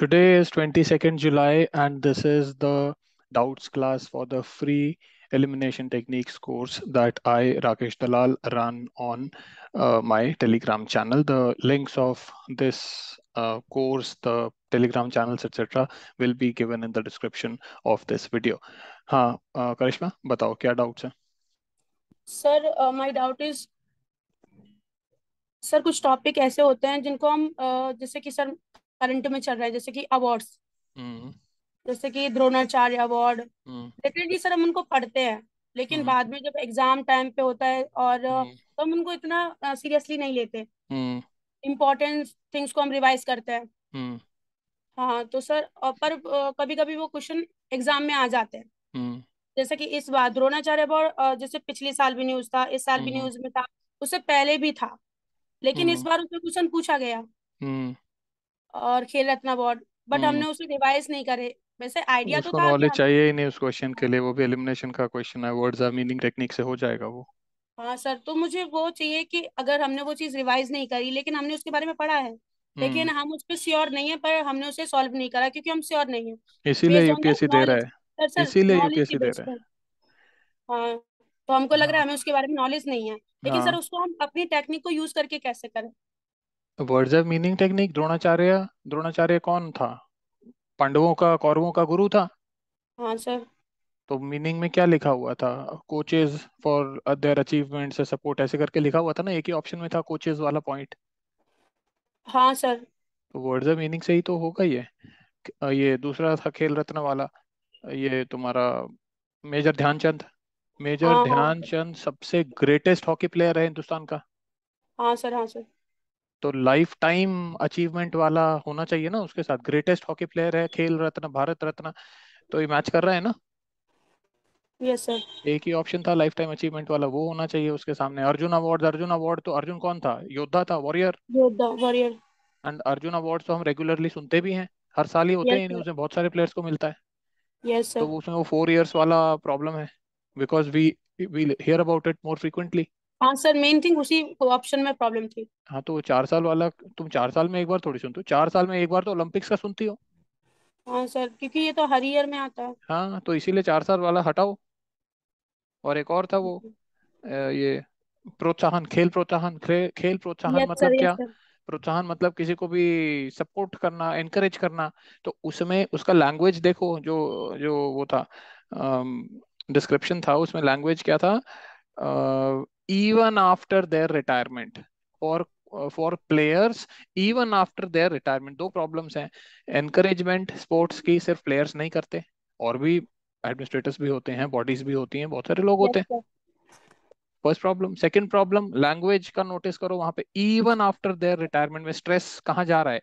Today is 22nd July, and this is the doubts class for the free elimination techniques course that I, Rakesh Dalal, run on uh, my Telegram channel. The links of this uh, course, the Telegram channels, etc., will be given in the description of this video. ha हाँ करिश्मा बताओ क्या doubts हैं sir my doubt is sir कुछ topic ऐसे होते हैं जिनको हम uh, जैसे कि सर करंट में चल रहा है जैसे कि अवार्ड्स हम्म। जैसे कि द्रोणाचार्य अवार्ड डेफिनेटली सर हम उनको पढ़ते हैं लेकिन हम्म। बाद में जब एग्जाम टाइम पे होता है और हम्म। तो हम उनको इतना सीरियसली नहीं लेते इम्पोर्टेंट थिंग्स को हम रिवाइज करते हैं हाँ तो सर पर कभी कभी वो क्वेश्चन एग्जाम में आ जाते हैं जैसे कि इस बार द्रोणाचार्य अवार्ड जैसे पिछले साल भी न्यूज था इस साल भी न्यूज में था उससे पहले भी था लेकिन इस बार उसमें क्वेश्चन पूछा गया और खेल रत्ना बहुत बट हमने हम्म। उसे रिवाइज नहीं करे वैसे आइडिया तो उसको था नॉलेज चाहिए ही नहीं उस क्वेश्चन के लिए वो भी एलिमिनेशन का क्वेश्चन है वर्ड्स आर मीनिंग टेक्निक से हो जाएगा वो हाँ सर तो मुझे वो चाहिए कि अगर हमने वो चीज रिवाइज नहीं करी लेकिन हमने उसके बारे में पढ़ा है लेकिन हम्म। हम उस पर श्योर नहीं है पर हमने उसे सॉल्व नहीं करा क्योंकि हम श्योर नहीं है इसीलिए यूपीएससी दे रहा है सर इसीलिए यूपीएससी दे रहा है हाँ तो हमको लग रहा है हाँ। हमें उसके बारे में नॉलेज नहीं है लेकिन हाँ। सर उसको हम अपनी टेक्निक को यूज करके कैसे करें words of meaning technique Dronacharya Dronacharya कौन था पांडवों का कौरवों का गुरु था हाँ सर तो मीनिंग में क्या लिखा हुआ था coaches for their achievements support ऐसे करके लिखा हुआ था ना एक ही ऑप्शन में था कोचेज वाला पॉइंट हाँ सर तो वर्ड्स ऑफ मीनिंग से ही तो होगा ये ये दूसरा था खेल रत्न वाला ये तुम्हारा मेजर ध्यानचंद मेजर हाँ, हाँ। ध्यानचंद सबसे ग्रेटेस्ट हॉकी प्लेयर है हिंदुस्तान का हाँ सर हाँ सर तो लाइफ टाइम अचीवमेंट वाला होना चाहिए ना उसके साथ ग्रेटेस्ट हॉकी प्लेयर है खेल रत्न भारत रत्न तो ये मैच कर रहा है ना यस सर एक ही ऑप्शन था लाइफ टाइम अचीवमेंट वाला वो होना चाहिए उसके सामने अर्जुन अवार्ड अर्जुन अवार्ड तो अर्जुन कौन था योद्धा था वॉरियर योद्धा वॉरियर एंड अर्जुन अवार्ड तो हम रेगुलरली सुनते भी हैं हर साल ही होते yes, हैं उसमें बहुत सारे प्लेयर्स को मिलता है यस yes, सर तो उसमें वो फोर इयर्स वाला प्रॉब्लम है because we we hear about it more frequently हाँ सर मेन थिंग उसी ऑप्शन में प्रॉब्लम थी हाँ तो चार साल वाला तुम चार साल में एक बार थोड़ी सुनते हो चार साल में एक बार तो ओलंपिक्स का सुनती हो हाँ सर क्योंकि ये तो हर ईयर में आता है हाँ तो इसीलिए चार साल वाला हटाओ और एक और था वो ये प्रोत्साहन खेल प्रोत्साहन खे, खेल प्रोत्साहन मतलब क्या प्रोत्साहन मतलब किसी को भी सपोर्ट करना एनकरेज करना तो उसमें उसका लैंग्वेज देखो जो जो वो था डिस्क्रिप्शन था उसमें लैंग्वेज क्या था uh, even after their retirement for for players even after their retirement दो प्रॉब्लम्स हैं एनकरेजमेंट स्पोर्ट्स की सिर्फ प्लेयर्स नहीं करते और भी एडमिनिस्ट्रेटर्स भी होते हैं बॉडीज भी होती हैं बहुत सारे लोग होते हैं first problem second problem language का नोटिस करो वहां पे इवन आफ्टर देयर रिटायरमेंट में स्ट्रेस कहाँ जा रहा है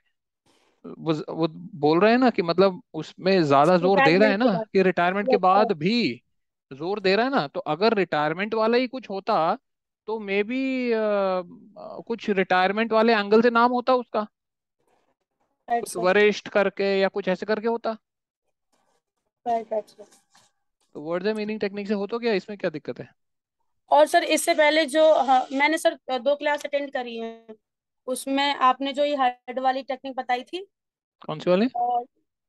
वो, वो बोल रहे हैं ना कि मतलब उसमें ज्यादा जोर दे रहे हैं ना कि रिटायरमेंट के बाद भी जोर दे रहा है ना तो अगर रिटायरमेंट वाला ही कुछ होता तो मे बी कुछ रिटायरमेंट वाले एंगल से नाम होता उसका वरिष्ठ करके या कुछ ऐसे करके होता तो वर्ड मीनिंग टेक्निक से हो तो क्या इसमें क्या दिक्कत है और सर इससे पहले जो हाँ, मैंने सर दो क्लास अटेंड करी है उसमें आपने जो ये हेड वाली टेक्निक बताई थी कौन सी वाली और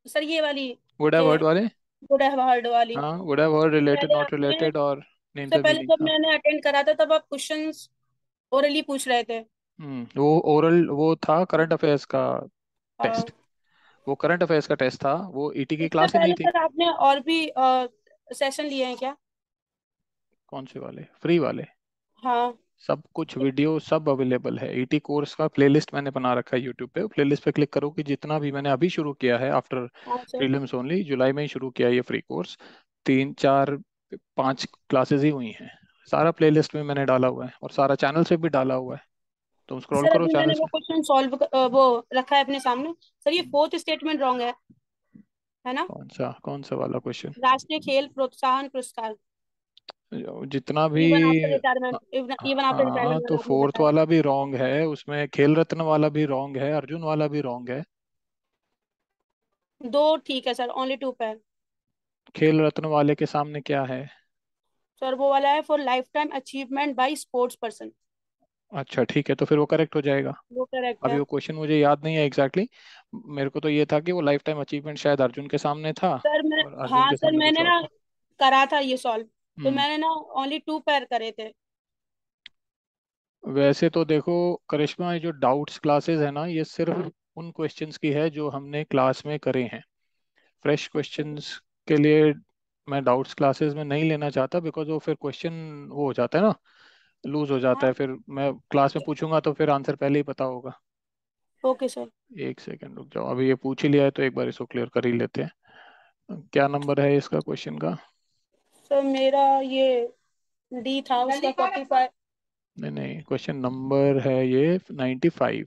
सर ये वाली वुड वर्ड वाले वुड हैव हर्ड वाली हाँ would have heard related not related और नेम से पहले जब मैंने अटेंड करा था तब आप क्वेश्चंस ओरली पूछ रहे थे हम्म वो ओरल वो था करंट अफेयर्स का टेस्ट हाँ। वो करंट अफेयर्स का टेस्ट था वो ईटी e की क्लास ही नहीं थी सर आपने और भी सेशन लिए हैं क्या कौन से वाले फ्री वाले हाँ सब कुछ वीडियो सब अवेलेबल है ईटी e कोर्स का प्लेलिस्ट मैंने बना रखा है यूट्यूब पे प्लेलिस्ट पे क्लिक करो कि जितना भी मैंने अभी शुरू किया है आफ्टर प्रीलिम्स ओनली जुलाई में ही शुरू किया ये फ्री कोर्स तीन चार पांच क्लासेस ही हुई हैं सारा प्लेलिस्ट में मैंने डाला हुआ है और सारा चैनल से भी डाला हुआ है तो स्क्रॉल करो चैनल से क्वेश्चन सॉल्व वो रखा है अपने सामने सर ये फोर्थ स्टेटमेंट रॉन्ग है है ना कौन सा कौन सा वाला क्वेश्चन राष्ट्रीय खेल प्रोत्साहन पुरस्कार जितना भी हाँ, हाँ तो फोर्थ वाला भी रॉन्ग है उसमें खेल रत्न वाला भी रॉन्ग है अर्जुन वाला भी रॉन्ग है दो ठीक है सर ओनली टू पेयर खेल रत्न वाले के सामने क्या है सर वो वाला है for life time achievement by sports person अच्छा ठीक है तो फिर वो करेक्ट हो जाएगा वो करेक्ट अभी है वो क्वेश्चन मुझे याद नहीं है एग्जैक्टली exactly. मेरे को तो ये था कि वो लाइफ टाइम अचीवमेंट शायद अर्जुन के सामने था सर मैं और अर्जुन हाँ के सर सामने मैंने ना था करा था ये सॉल्व तो हम्म। मैंने ना ओनली टू पेयर करे थे वैसे तो देखो करिश्मा ये जो डाउट्स क्लासेस है ना ये सिर्फ उन क्वेश्चंस की है जो हमने क्लास में करे हैं फ्रेश क्वेश्चंस के लिए मैं डाउट्स क्लासेस में नहीं लेना चाहता बिकॉज वो फिर क्वेश्चन वो हो जाता है ना लूज हो जाता हाँ है फिर मैं क्लास में पूछूंगा तो फिर आंसर पहले ही पता होगा ओके सर एक सेकंड रुक जाओ अभी ये पूछ ही लिया है तो एक बार इसको क्लियर कर ही लेते हैं क्या नंबर है इसका क्वेश्चन का सर तो मेरा ये डी था उसका फोर्टी फाइव नहीं नहीं क्वेश्चन नंबर है ये 95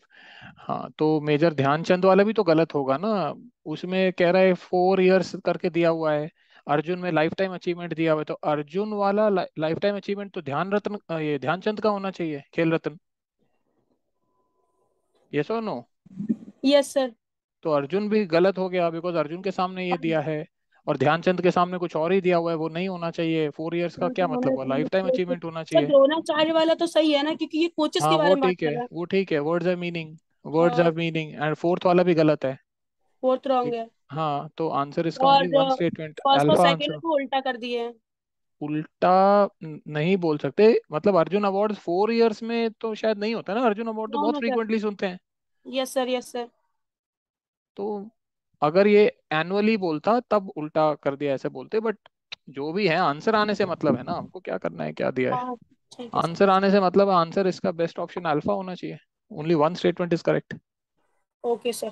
हाँ तो मेजर ध्यानचंद वाला भी तो गलत होगा ना उसमें कह रहा है फोर इयर्स करके दिया हुआ है अर्जुन में लाइफ टाइम अचीवमेंट दिया हुआ है तो अर्जुन वाला ला, लाइफ टाइम अचीवमेंट तो ध्यान रत्न ये ध्यानचंद का होना चाहिए खेल रत्न यस और नो यस सर तो अर्जुन भी गलत हो गया बिकॉज अर्जुन के सामने ये दिया है और ध्यानचंद के सामने कुछ और ही दिया हुआ है वो नहीं होना चाहिए फोर इयर्स का हाँ, क्या तो मतलब हुआ लाइफ टाइम अचीवमेंट होना चाहिए द्रोणाचार्य वाला तो सही है ना क्योंकि ये कोचेस हाँ, के बारे में ठीक है वो ठीक है words have meaning words have meaning and fourth वाला भी गलत है फोर्थ रॉन्ग है हाँ तो आंसर इसका only one statement alpha answer को उल्टा कर दिए उल्टा नहीं बोल सकते मतलब अर्जुन अवार्ड फोर इयर्स में तो शायद नहीं होता ना अर्जुन अवार्ड तो हाँ, बहुत फ्रीक्वेंटली हाँ, सुनते हैं यस सर यस सर तो अगर ये एनुअली बोलता तब उल्टा कर दिया ऐसे बोलते बट जो भी है आंसर आने से मतलब है ना हमको क्या करना है क्या दिया है आंसर हाँ, आने से मतलब आंसर इसका बेस्ट ऑप्शन अल्फा होना चाहिए only one statement is correct okay sir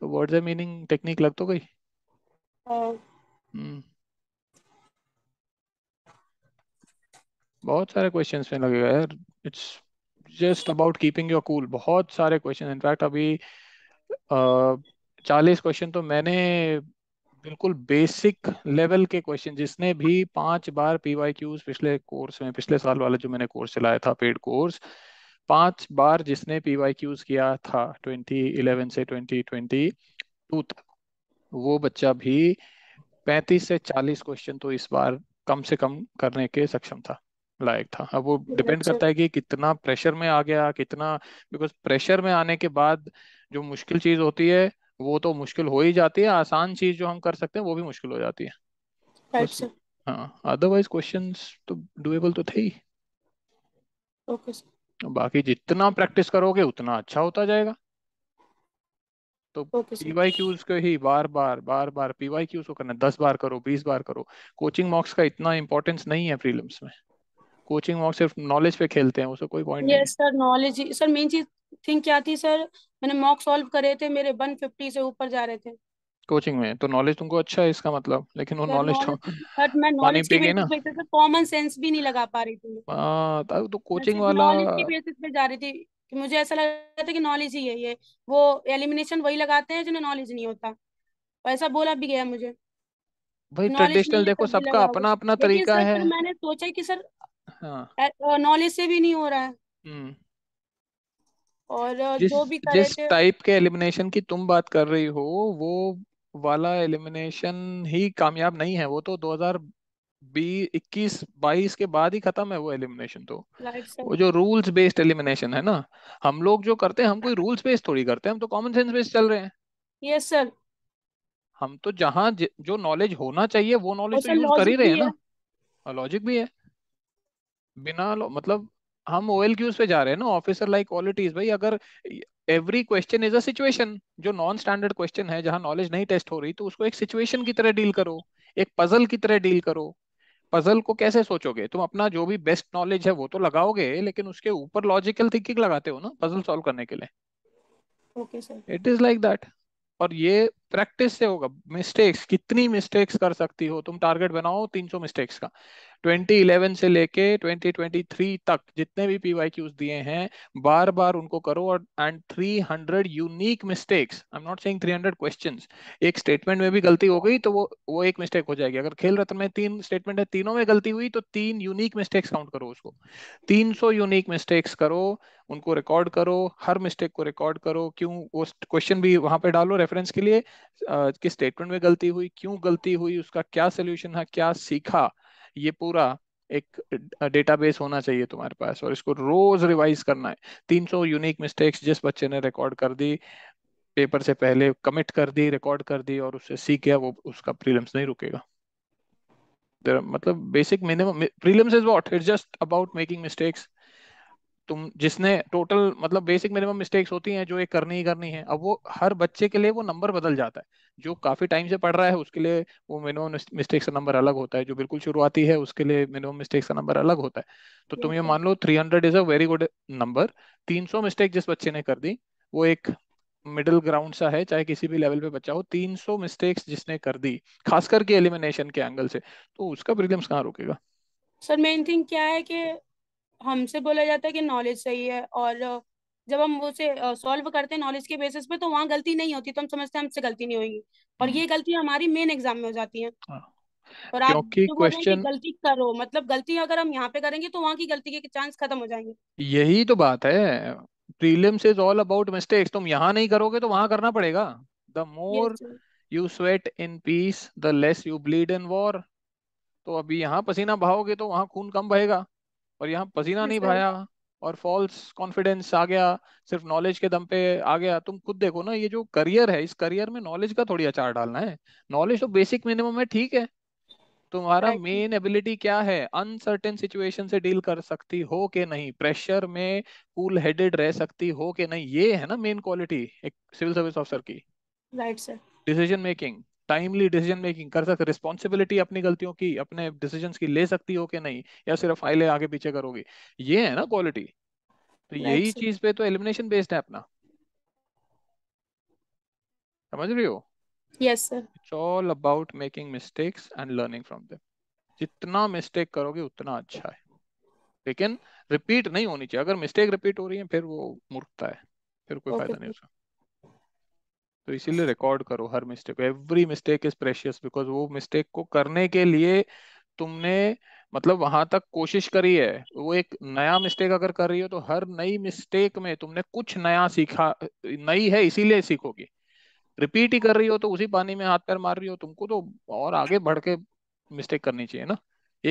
तो वर्ड्स एंड मीनिंग टेक्निक लग तो गई हाँ। हम्म। बहुत सारे क्वेश्चन में लगेगा यार it's just about keeping your cool बहुत सारे क्वेश्चन इनफैक्ट अभी uh, चालीस क्वेश्चन तो मैंने बिल्कुल बेसिक लेवल के क्वेश्चन जिसने भी पांच बार पीवाई क्यूज पिछले कोर्स में पिछले साल वाला जो मैंने कोर्स चलाया था पेड कोर्स पांच बार जिसने पीवाई क्यूज किया था 2011 से 2022 तक वो बच्चा भी 35 से 40 क्वेश्चन तो इस बार कम से कम करने के सक्षम था लायक था अब वो डिपेंड अच्छा। करता है कि कितना प्रेशर में आ गया कितना बिकॉज प्रेशर में आने के बाद जो मुश्किल चीज होती है वो तो मुश्किल हो ही जाती है आसान चीज जो हम कर सकते हैं वो भी मुश्किल हो जाती है अच्छा हाँ अदरवाइज क्वेश्चन तो डुएबल तो थे ही ओके okay, बाकी जितना प्रैक्टिस करोगे उतना अच्छा होता जाएगा तो पीवाई क्यूज को ही बार बार बार बार पीवाई क्यूज को करना दस बार करो बीस बार करो कोचिंग मॉक्स का इतना इम्पोर्टेंस नहीं है प्रीलिम्स में कोचिंग मॉक सिर्फ नॉलेज पे खेलते हैं उसको कोई पॉइंट yes, नहीं सर नॉलेज सर मेन चीज थिंक क्या थी सर मैंने मॉक सॉल्व करे थे मेरे 150 से ऊपर जा रहे थे कोचिंग में तो नॉलेज तुमको अच्छा है इसका मतलब लेकिन वो नॉलेज तो बट मैं नॉलेज की बेसिस पे कॉमन सेंस भी नहीं लगा पा रही थी हां तो कोचिंग तो वाला नॉलेज की बेसिस पे जा रही थी कि मुझे ऐसा लग रहा था कि नॉलेज ही है ये वो एलिमिनेशन वही लगाते हैं जिन्हें नॉलेज नहीं होता ऐसा बोला भी गया मुझे भाई ट्रेडिशनल देखो सबका अपना अपना तरीका है मैंने सोचा कि सर नॉलेज हाँ। से भी नहीं हो रहा है हम्म। और जिस जो भी जिस करेक्ट टाइप के एलिमिनेशन की तुम बात कर रही हो वो वाला एलिमिनेशन ही कामयाब नहीं है वो तो 2021 22 के बाद ही खत्म है वो एलिमिनेशन तो वो जो रूल्स बेस्ड एलिमिनेशन है ना हम लोग जो करते हैं हम कोई रूल्स बेस्ड थोड़ी करते हैं हम तो कॉमन सेंस बेस्ड चल रहे हैं यस yes, सर हम तो जहाँ जो नॉलेज होना चाहिए वो नॉलेज तो यूज कर ही रहे हैं ना लॉजिक भी है बिना मतलब हम ओ पे जा रहे हैं ना ऑफिसर लाइक क्वालिटीज भाई अगर every question is a situation जो नॉन स्टैंडर्ड क्वेश्चन है जहां नॉलेज नहीं टेस्ट हो रही तो उसको एक सिचुएशन की तरह डील करो एक पजल की तरह डील करो पजल को कैसे सोचोगे तुम अपना जो भी बेस्ट नॉलेज है वो तो लगाओगे लेकिन उसके ऊपर लॉजिकल थिंकिंग लगाते हो ना पजल सॉल्व करने के लिए okay sir it is like that और ये प्रैक्टिस से होगा मिस्टेक्स कितनी मिस्टेक्स कर सकती हो तुम टारगेट बनाओ 300 मिस्टेक्स का 2011 से लेके 2023 तक जितने भी पीवाईक्यूज दिए हैं बार बार उनको करो और and 300 unique mistakes I am not saying 300 questions एक स्टेटमेंट में भी गलती हो गई तो वो वो एक मिस्टेक हो जाएगी अगर खेल रत्न में तीन स्टेटमेंट है तीनों में गलती हुई तो तीन यूनिक मिस्टेक्स काउंट करो उसको 300 यूनिक मिस्टेक्स करो उनको रिकॉर्ड करो हर मिस्टेक को रिकॉर्ड करो क्यों वो क्वेश्चन भी वहां पे डालो रेफरेंस के लिए कि स्टेटमेंट में गलती हुई क्यों गलती हुई उसका क्या सोल्यूशन है क्या सीखा ये पूरा एक डेटाबेस होना चाहिए तुम्हारे पास और इसको रोज रिवाइज करना है 300 यूनिक मिस्टेक्स जिस बच्चे ने रिकॉर्ड कर दी पेपर से पहले कमिट कर दी रिकॉर्ड कर दी और उससे सीख गया वो उसका प्रीलिम्स नहीं रुकेगा मतलब basic minimum prelims is what it's just about making mistakes तुम जिसने टोटल मतलब बेसिक मिनिमम मिस्टेक्स होती हैं जो एक करनी ही करनी है अब वो हर बच्चे के लिए वो नंबर बदल जाता है जो काफी टाइम से पढ़ रहा है उसके लिए वो मिनिमम मिस्टेक्स का नंबर अलग होता है जो बिल्कुल शुरुआती है उसके लिए मिनिमम मिस्टेक्स का नंबर अलग होता है तो तुम ये मान लो three hundred is a very good number तीन सौ मिस्टेक जिस बच्चे ने कर दी वो एक मिडिल ग्राउंड सा है चाहे किसी भी लेवल पे बच्चा हो 300 मिस्टेक्स जिसने कर दी खास करके एलिमिनेशन के एंगल से तो उसका प्रीलिम्स कहाँ रुकेगा सर मेन थिंग क्या है कि हमसे बोला जाता है कि नॉलेज सही है और जब हम उसे सॉल्व करते हैं नॉलेज के बेसिस पे तो वहाँ गलती नहीं होती तो हम समझते हैं हमसे गलती नहीं होगी और हम्म। ये गलती हमारी मेन एग्जाम में हो जाती है हाँ। और आप क्योंकि तो क्वेश्चन गलती करो मतलब गलती अगर हम यहाँ पे करेंगे तो वहाँ की गलती के चांस खत्म हो जाएंगे यही तो बात है prelims is all about mistakes तुम यहाँ नहीं करोगे तो वहाँ करना पड़ेगा the more you sweat in peace the less you bleed in war तो अभी यहाँ पसीना बहाओगे तो वहाँ खून कम बहेगा और यहाँ पसीना नहीं भाया और फॉल्स कॉन्फिडेंस आ गया सिर्फ नॉलेज के दम पे आ गया तुम खुद देखो ना ये जो करियर है इस करियर में नॉलेज का थोड़ी अचार डालना है नॉलेज तो बेसिक मिनिमम है ठीक है तुम्हारा मेन एबिलिटी क्या है अनसर्टेन सिचुएशन से डील कर सकती हो के नहीं प्रेशर में कूल हेडेड रह सकती हो के नहीं ये है ना मेन क्वालिटी एक सिविल सर्विस ऑफिसर की right sir decision making timely decision making कर सकते रिस्पॉन्सिबिलिटी अपनी गलतियों की अपने डिसीजन की ले सकती हो कि नहीं या सिर्फ फाइलें आगे पीछे करोगे ये है ना क्वालिटी तो यही चीज पे तो एलिमिनेशन बेस्ड है अपना समझ रही हो yes sir it's all about making mistakes and learning from them जितना मिस्टेक करोगे उतना अच्छा है लेकिन रिपीट नहीं होनी चाहिए अगर मिस्टेक रिपीट हो रही है फिर वो मूर्खता है फिर कोई okay. फायदा नहीं उसका तो इसीलिए रिकॉर्ड करो हर mistake every mistake is precious because वो मिस्टेक को करने के लिए तुमने मतलब वहां तक कोशिश करी है वो एक नया मिस्टेक अगर कर रही हो तो हर नई मिस्टेक में तुमने कुछ नया सीखा नई है इसीलिए सीखोगे रिपीट ही कर रही हो तो उसी पानी में हाथ पैर मार रही हो तुमको तो और आगे बढ़ के मिस्टेक करनी चाहिए ना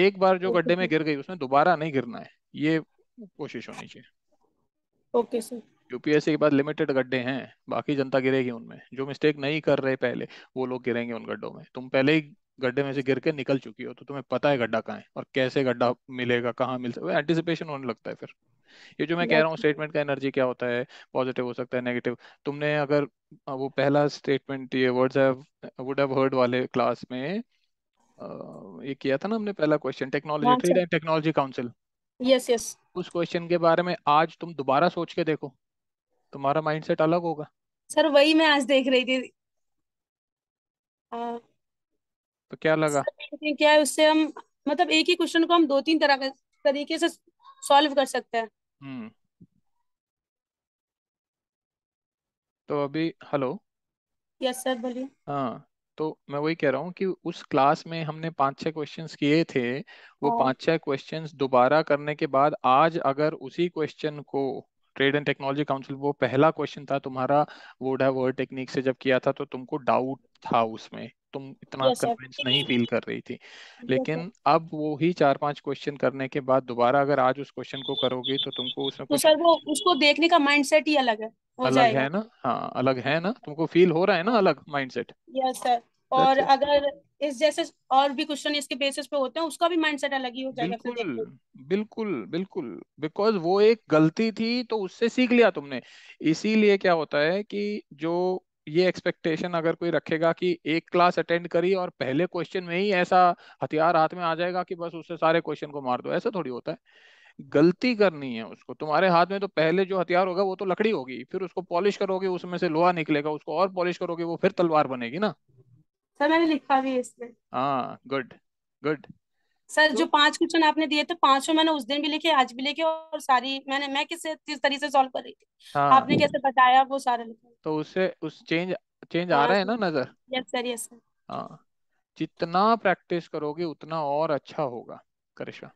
एक बार जो गड्ढे में गिर गई उसमें दोबारा नहीं गिरना है ये कोशिश होनी चाहिए ओके सर यूपीएससी के पास लिमिटेड गड्ढे हैं बाकी जनता गिरेगी उनमें जो मिस्टेक नहीं कर रहे पहले वो लोग गिरेंगे उन गड्ढों में तुम पहले ही गड्ढे में से गिर के निकल चुकी हो तो तुम्हें पता है गड्ढा कहाँ है और कैसे गड्ढा मिलेगा कहाँ मिल सकता एंटिसिपेशन होने लगता है फिर ये जो मैं कह रहा हूँ स्टेटमेंट का एनर्जी क्या होता है पॉजिटिव हो सकता है नेगेटिव तुमने अगर वो पहला स्टेटमेंट ये words have would have heard वाले क्लास में ये किया था ना हमने पहला question technology trade and technology council yes yes उस क्वेश्चन के बारे में आज तुम दोबारा सोच के देखो तुम्हारा माइंडसेट अलग होगा सर वही मैं आज देख रही थी आ, तो क्या लगा सर, क्या है उससे हम मतलब एक ही क्वेश्चन को हम दो तीन तरह के तरीके से सॉल्व कर सकते हैं हम्म तो अभी हेलो यस सर बोलिए हाँ तो मैं वही कह रहा हूँ कि उस क्लास में हमने पांच छह क्वेश्चंस किए थे वो हाँ। पांच छह क्वेश्चंस दोबारा करने के बाद आज अगर उसी क्वेश्चन को ट्रेड एंड टेक्नोलॉजी काउंसिल वो पहला क्वेश्चन था तुम्हारा वर्ड है वर्ड टेक्निक से जब किया था तो तुमको डाउट था उसमें तुम इतना कन्विंस नहीं फील कर रही थी लेकिन अब वो ही चार पांच क्वेश्चन करने के बाद दोबारा अगर आज उस क्वेश्चन को करोगे तो तुमको उसमें तो सर वो उसको देखने का माइंडसेट ही अलग है हो अलग है ना हाँ अलग है ना तुमको फील हो रहा है ना अलग माइंडसेट यस सर और अगर इस जैसे और भी क्वेश्चन इसके बेसिस पे होते हैं उसका भी माइंडसेट अलग ही हो जाएगा बिल्कुल बिल्कुल बिल्कुल बिकॉज वो एक गलती थी तो उससे सीख लिया तुमने इसीलिए क्या होता है कि जो ये एक्सपेक्टेशन अगर कोई रखेगा कि एक क्लास अटेंड करी और पहले क्वेश्चन में ही ऐसा हथियार हाथ में आ जाएगा कि बस उससे सारे क्वेश्चन को मार दो ऐसा थोड़ी होता है गलती करनी है उसको तुम्हारे हाथ में तो पहले जो हथियार होगा वो तो लकड़ी होगी फिर उसको पॉलिश करोगे उसमें से लोहा निकलेगा उसको और पॉलिश करोगे वो फिर तलवार बनेगी ना सर मैंने लिखा भी इसमें हाँ गुड गुड सर जो तो- पांच क्वेश्चन आपने दिए थे तो पांचों मैंने उस दिन भी लिखे आज भी लिखे और सारी मैंने मैं किस किस तरीके से सॉल्व कर रही थी हाँ, आपने कैसे बताया वो सारे लिखे तो उससे उस चेंज चेंज आ हाँ। रहा है ना नजर यस सर यस सर हाँ जितना प्रैक्टिस करोगे उतना और अच्छा होगा करिश्मा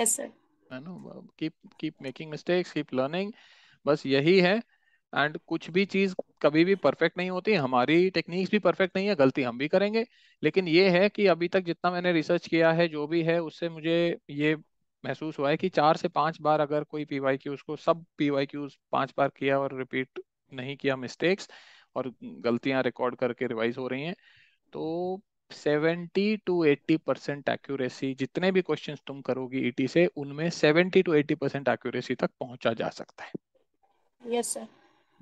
यस सर है ना keep keep making mistakes keep learning बस यही है एंड कुछ भी चीज कभी भी परफेक्ट नहीं होती हमारी टेक्निक्स भी परफेक्ट नहीं है गलती हम भी करेंगे लेकिन ये है कि अभी तक जितना मैंने रिसर्च किया है जो भी है उससे मुझे ये महसूस हुआ है कि चार से पांच बार अगर कोई पी वाई क्यूज को सब पी वाई क्यूज पांच बार किया और रिपीट नहीं किया मिस्टेक्स और गलतियां रिकॉर्ड करके रिवाइज हो रही हैं तो seventy to eighty percent accuracy जितने भी क्वेश्चंस तुम करोगी ईटी से उनमें seventy to eighty percent accuracy तक पहुंचा जा सकता है यस yes, सर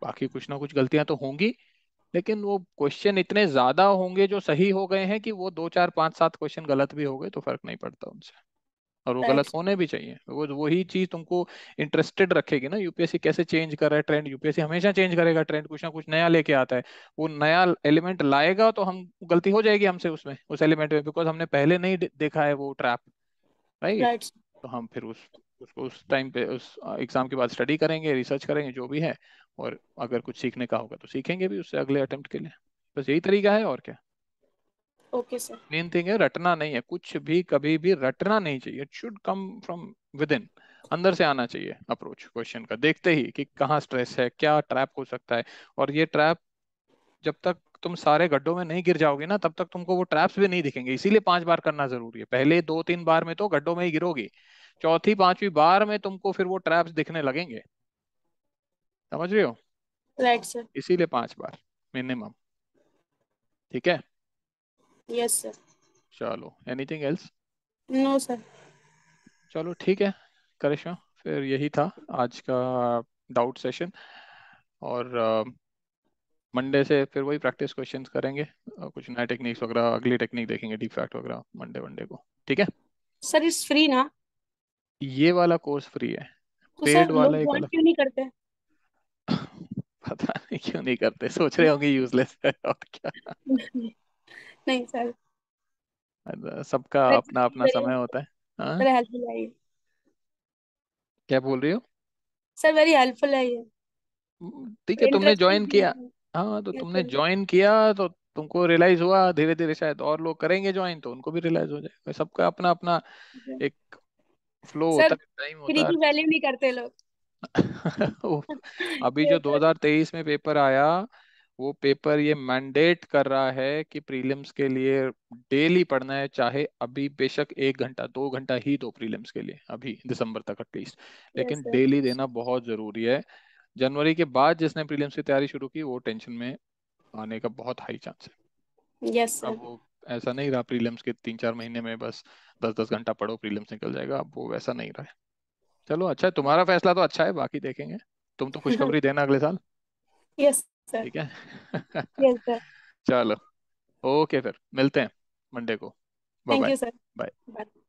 बाकी कुछ ना कुछ गलतियां तो होंगी लेकिन वो क्वेश्चन इतने ज्यादा होंगे जो सही हो गए हैं कि वो दो चार पांच सात क्वेश्चन गलत भी हो गए तो फर्क नहीं पड़ता उनसे और वो गलत होने भी चाहिए वो वही चीज तुमको इंटरेस्टेड रखेगी ना यूपीएससी कैसे चेंज कर रहा है ट्रेंड यूपीएससी हमेशा चेंज करेगा ट्रेंड कुछ ना कुछ नया लेके आता है वो नया एलिमेंट लाएगा तो हम गलती हो जाएगी हमसे उसमें उस एलिमेंट में बिकॉज हमने पहले नहीं देखा है वो ट्रैप राइट तो हम फिर उस उसको उस टाइम पे उस एग्जाम के बाद स्टडी करेंगे रिसर्च करेंगे जो भी है और अगर कुछ सीखने का होगा तो सीखेंगे भी उससे अगले अटेम्प्ट के लिए बस यही तरीका है और क्या ओके सर मेन थिंग है रटना नहीं है कुछ भी कभी भी रटना नहीं चाहिए it should come from within अंदर से आना चाहिए अप्रोच क्वेश्चन का देखते ही कि कहाँ स्ट्रेस है क्या ट्रैप हो सकता है और ये ट्रैप जब तक तुम सारे गड्ढों में नहीं गिर जाओगे ना तब तक तुमको वो ट्रैप्स भी नहीं दिखेंगे इसीलिए पांच बार करना जरूरी है पहले दो तीन बार में तो गड्ढों में ही गिरोगे चौथी पांचवी बार में तुमको फिर वो ट्रैप्स दिखने लगेंगे समझ रहे हो राइट सर इसीलिए पांच बार मिनिमम ठीक है यस सर चलो एनीथिंग एल्स नो सर चलो ठीक है करिश्मा फिर यही था आज का डाउट सेशन और मंडे uh, से फिर वही प्रैक्टिस क्वेश्चंस करेंगे uh, कुछ नए टेक्निक्स वगैरह अगली टेक्निक देखेंगे डीप फैक्ट वगैरह मंडे वनडे को ठीक है सर इज फ्री ना ये वाला कोर्स फ्री है तो पेड वाला एक वाला क्यों नहीं करते पता नहीं क्यों नहीं करते सोच रहे होंगे यूजलेस है और क्या नहीं सर सबका अपना अपना समय होता है हाँ क्या बोल रही हो सर वेरी हेल्पफुल है ये ठीक है तुमने ज्वाइन किया हाँ तो तुमने ज्वाइन किया तो तुमको रियलाइज हुआ धीरे धीरे शायद और लोग करेंगे ज्वाइन तो उनको भी रियलाइज हो जाएगा सबका अपना अपना एक फ्लो सर, होता है टाइम वैल्यू नहीं करते लोग अभी जो 2023 में पेपर आया वो पेपर ये मैंडेट कर रहा है कि प्रीलिम्स के लिए डेली पढ़ना है चाहे अभी बेशक एक घंटा दो घंटा ही दो प्रीलिम्स के लिए अभी दिसंबर तक एटलीस्ट लेकिन डेली देना बहुत जरूरी है जनवरी के बाद जिसने प्रीलिम्स की तैयारी शुरू की वो टेंशन में आने का बहुत हाई चांस है यस yes, वो ऐसा नहीं रहा प्रीलिम्स के तीन चार महीने में बस दस दस घंटा पढ़ो प्रीलिम्स निकल जाएगा अब वो वैसा नहीं रहा है चलो अच्छा है तुम्हारा फैसला तो अच्छा है बाकी देखेंगे तुम तो खुशखबरी देना अगले साल यस ठीक है यस चलो ओके फिर मिलते हैं मंडे को बाय बाय